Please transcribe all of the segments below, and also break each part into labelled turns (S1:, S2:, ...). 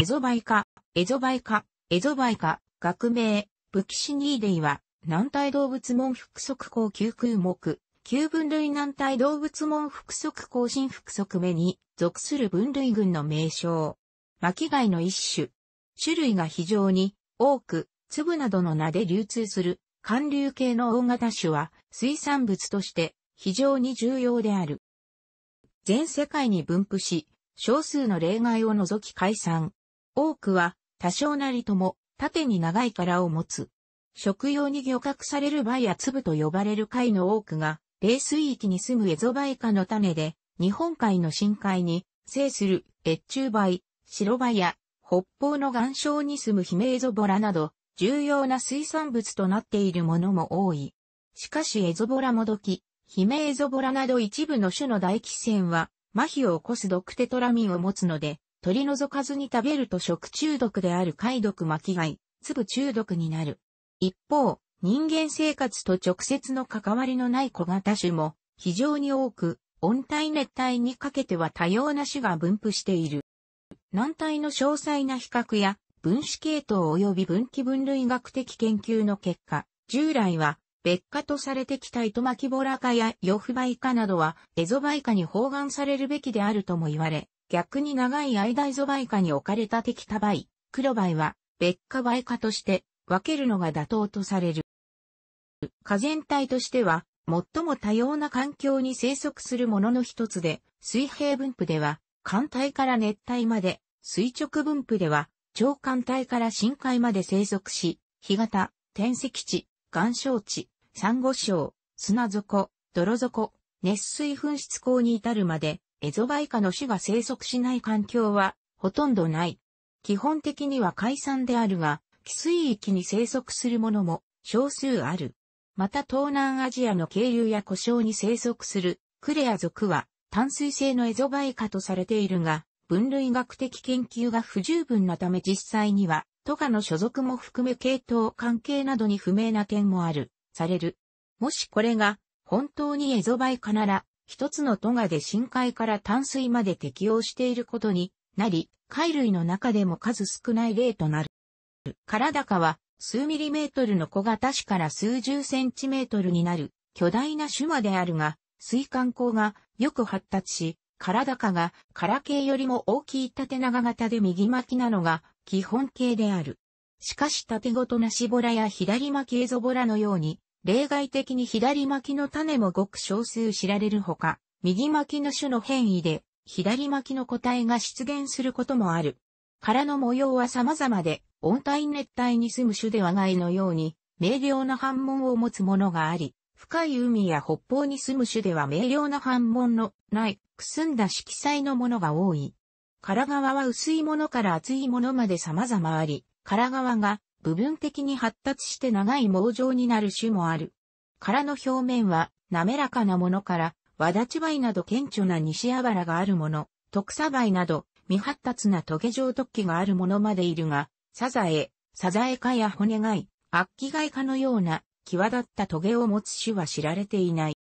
S1: エゾバイカ、エゾバイカ、エゾバイカ、学名、ブキシニーデイは、軟体動物門腹側口級空目、旧分類軟体動物門腹側口新腹側目に属する分類群の名称。巻貝の一種。種類が非常に多く、粒などの名で流通する、寒流系の大型種は、水産物として非常に重要である。全世界に分布し、少数の例外を除き解散、多くは多少なりとも縦に長い殻を持つ。食用に漁獲される貝や粒と呼ばれる貝の多くが、冷水域に住むエゾバイ科の種で、日本海の深海に生する越中梅、白梅や北方の岩礁に住むヒメエゾボラなど、重要な水産物となっているものも多い。しかしエゾボラもどき、ヒメエゾボラなど一部の種の大気腺は、麻痺を起こす毒テトラミンを持つので、取り除かずに食べると食中毒である解毒巻貝、粒中毒になる。一方、人間生活と直接の関わりのない小型種も非常に多く、温帯熱帯にかけては多様な種が分布している。軟体の詳細な比較や分子系統及び分岐分類学的研究の結果、従来は別化とされてきた糸巻ボラ科やヨフバイ科などはエゾバイ科に包含されるべきであるとも言われ、逆に長い間イゾバイカに置かれた敵多倍、黒バイは、別化倍化として分けるのが妥当とされる。科全体としては、最も多様な環境に生息するものの一つで、水平分布では、寒帯から熱帯まで、垂直分布では、超寒帯から深海まで生息し、干潟、天石地、岩礁地、珊瑚礁、砂底、泥底、熱水噴出口に至るまで、エゾバイカの種が生息しない環境はほとんどない。基本的には海産であるが、寄水域に生息するものも少数ある。また東南アジアの渓流や湖沼に生息するクレア族は淡水性のエゾバイカとされているが、分類学的研究が不十分なため実際には、トカの所属も含め系統関係などに不明な点もある、される。もしこれが本当にエゾバイカなら、一つのトガで深海から淡水まで適応していることになり、貝類の中でも数少ない例となる。体かは数ミリメートルの小型種から数十センチメートルになる巨大な種まであるが、水管口がよく発達し、体かが空系よりも大きい縦長型で右巻きなのが基本形である。しかし縦ごとなしぼらや左巻きエゾボラのように例外的に左巻きの種もごく少数知られるほか、右巻きの種の変異で、左巻きの個体が出現することもある。殻の模様は様々で、温帯熱帯に住む種ではないのように、明瞭な反問を持つものがあり、深い海や北方に住む種では明瞭な反問のない、くすんだ色彩のものが多い。殻側は薄いものから厚いものまで様々あり、殻側が部分的に発達して長い毛状になる種もある。殻の表面は滑らかなものから、わだち灰など顕著な西あばらがあるもの、特砂灰など未発達なトゲ状突起があるものまでいるが、サザエ、サザエ科や骨貝、アッキ貝科のような際立ったトゲを持つ種は知られていない。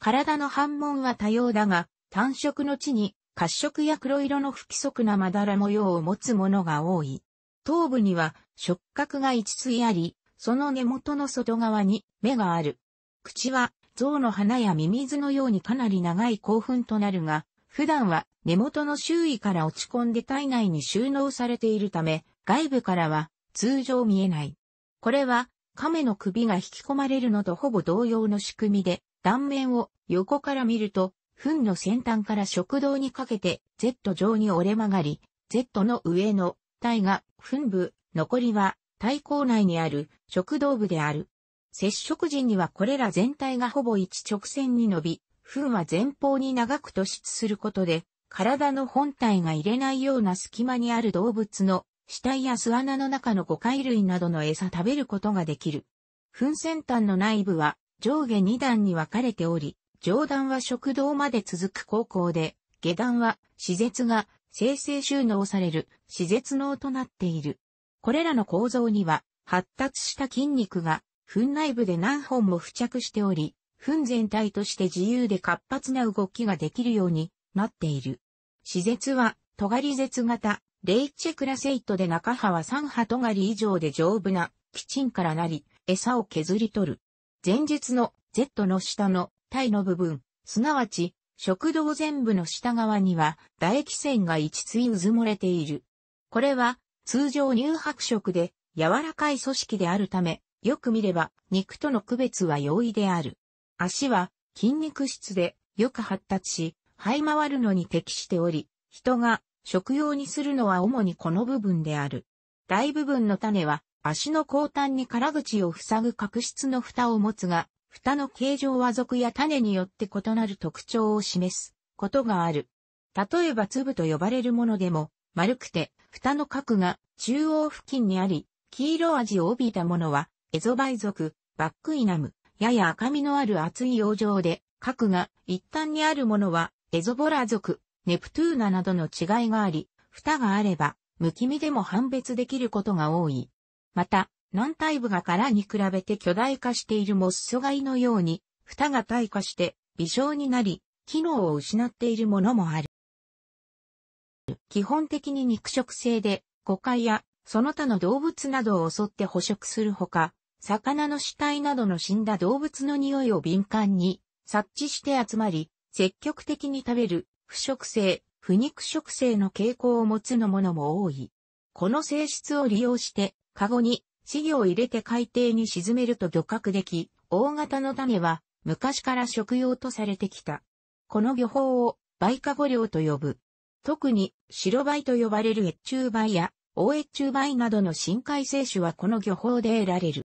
S1: 体の反紋は多様だが、単色の地に褐色や黒色の不規則なまだら模様を持つものが多い。頭部には触覚が5つあり、その根元の外側に目がある。口は象の鼻やミミズのようにかなり長い興奮となるが、普段は根元の周囲から落ち込んで体内に収納されているため、外部からは通常見えない。これは亀の首が引き込まれるのとほぼ同様の仕組みで、断面を横から見ると、糞の先端から食道にかけて Z 状に折れ曲がり、Z の上の体が糞部、残りは体口内にある食道部である。接触時にはこれら全体がほぼ一直線に伸び、糞は前方に長く突出することで、体の本体が入れないような隙間にある動物の死体や巣穴の中の誤解類などの餌食べることができる。糞先端の内部は上下2段に分かれており、上段は食道まで続く高校で、下段は死絶が生成収納される施設脳となっている。これらの構造には、発達した筋肉が、糞内部で何本も付着しており、糞全体として自由で活発な動きができるようになっている。施設は、尖り絶型、レイチェクラセイトで中葉は3波尖り以上で丈夫な、ちんからなり、餌を削り取る。前述の Z の下の体の部分、すなわち食道全部の下側には唾液腺が一対うずれている。これは通常乳白色で柔らかい組織であるため、よく見れば肉との区別は容易である。足は筋肉質でよく発達し、這い回るのに適しており、人が食用にするのは主にこの部分である。大部分の種は足の後端に空口を塞ぐ角質の蓋を持つが、蓋の形状は属や種によって異なる特徴を示すことがある。例えば粒と呼ばれるものでも、丸くて、蓋の角が中央付近にあり、黄色味を帯びたものは、エゾバイ族、バックイナム、やや赤みのある厚い洋上で、角が一端にあるものは、エゾボラ族、ネプトゥーナなどの違いがあり、蓋があれば、むきみでも判別できることが多い。また、軟体部が殻に比べて巨大化しているモッソガイのように、蓋が退化して、微小になり、機能を失っているものもある。基本的に肉食性で、誤解やその他の動物などを襲って捕食するほか、魚の死体などの死んだ動物の匂いを敏感に察知して集まり、積極的に食べる不食性、不肉食性の傾向を持つのものも多い。この性質を利用して、カゴに飼料を入れて海底に沈めると漁獲でき、大型の種は昔から食用とされてきた。この漁法をバイカゴ漁と呼ぶ。特に白梅と呼ばれる越中梅や大越中梅などの深海生種はこの漁法で得られる。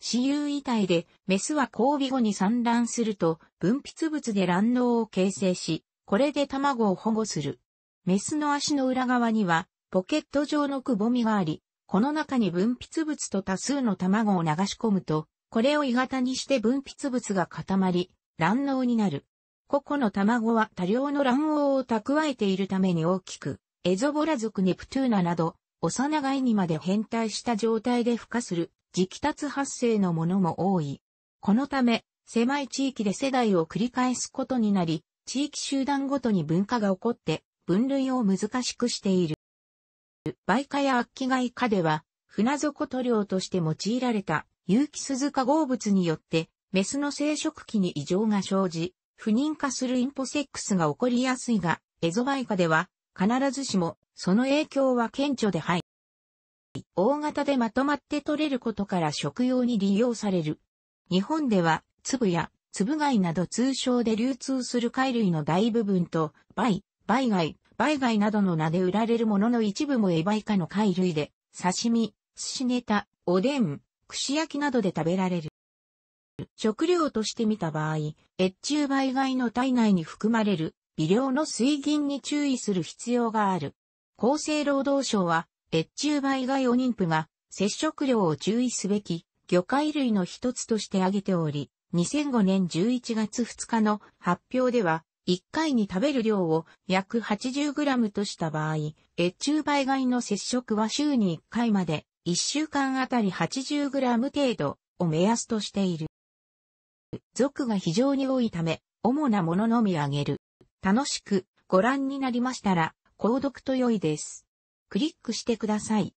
S1: 私有遺体で、メスは交尾後に産卵すると、分泌物で卵脳を形成し、これで卵を保護する。メスの足の裏側には、ポケット状のくぼみがあり、この中に分泌物と多数の卵を流し込むと、これを鋳型にして分泌物が固まり、卵脳になる。個々の卵は多量の卵黄を蓄えているために大きく、エゾボラ族ネプトゥーナなど、幼貝にまで変態した状態で孵化する、直達発生のものも多い。このため、狭い地域で世代を繰り返すことになり、地域集団ごとに分化が起こって、分類を難しくしている。売化や悪鬼貝化では、船底塗料として用いられた有機鈴化合物によって、メスの生殖器に異常が生じ、不妊化するインポセックスが起こりやすいが、エゾバイカでは、必ずしも、その影響は顕著ではい。大型でまとまって取れることから食用に利用される。日本では、粒や、粒貝など通称で流通する貝類の大部分と、貝、貝貝、貝貝などの名で売られるものの一部もエバイカの貝類で、刺身、寿司ネタ、おでん、串焼きなどで食べられる。食料として見た場合、越中媒外の体内に含まれる微量の水銀に注意する必要がある。厚生労働省は、越中媒外を妊婦が接触量を注意すべき魚介類の一つとして挙げており、2005年11月2日の発表では、1回に食べる量を約 80g とした場合、越中媒外の接触は週に1回まで、1週間あたり 80g 程度を目安としている。族が非常に多いため、主なもののみあげる。楽しくご覧になりましたら、購読と良いです。クリックしてください。